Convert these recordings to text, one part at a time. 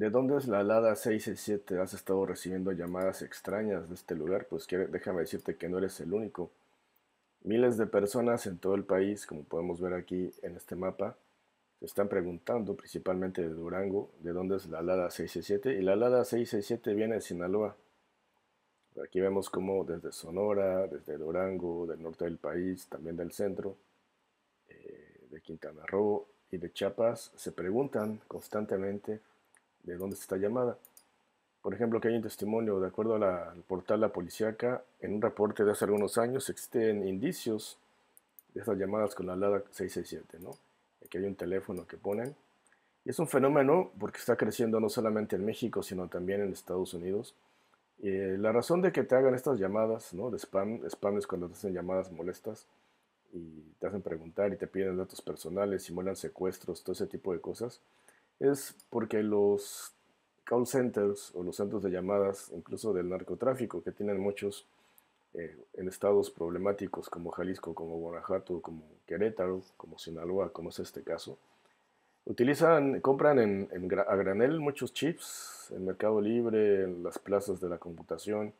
¿De dónde es la Lada 667? ¿Has estado recibiendo llamadas extrañas de este lugar? Pues déjame decirte que no eres el único. Miles de personas en todo el país, como podemos ver aquí en este mapa, se están preguntando, principalmente de Durango, de dónde es la Lada 667. Y la Lada 667 viene de Sinaloa. Aquí vemos cómo desde Sonora, desde Durango, del norte del país, también del centro, eh, de Quintana Roo y de Chiapas, se preguntan constantemente de dónde está llamada. Por ejemplo, que hay un testimonio, de acuerdo al portal La Policiaca, en un reporte de hace algunos años existen indicios de estas llamadas con la LADA 667, ¿no? Aquí hay un teléfono que ponen. Y es un fenómeno porque está creciendo no solamente en México, sino también en Estados Unidos. Eh, la razón de que te hagan estas llamadas, ¿no? De spam, spam es cuando te hacen llamadas molestas y te hacen preguntar y te piden datos personales, simulan secuestros, todo ese tipo de cosas es porque los call centers o los centros de llamadas, incluso del narcotráfico, que tienen muchos eh, en estados problemáticos como Jalisco, como Guanajuato, como Querétaro, como Sinaloa, como es este caso, utilizan, compran a granel muchos chips en Mercado Libre, en las plazas de la computación,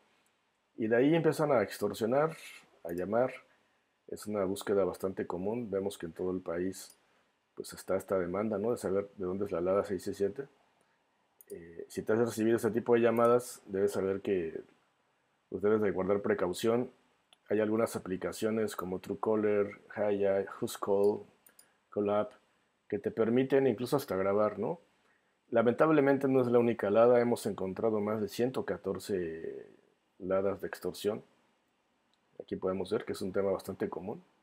y de ahí empiezan a extorsionar, a llamar. Es una búsqueda bastante común, vemos que en todo el país pues está esta demanda, ¿no? De saber de dónde es la LADA 667. Eh, si te has recibido este tipo de llamadas, debes saber que ustedes debes de guardar precaución. Hay algunas aplicaciones como Truecaller, Haya, Who's Call, Collab, que te permiten incluso hasta grabar, ¿no? Lamentablemente no es la única LADA, hemos encontrado más de 114 LADAs de extorsión. Aquí podemos ver que es un tema bastante común.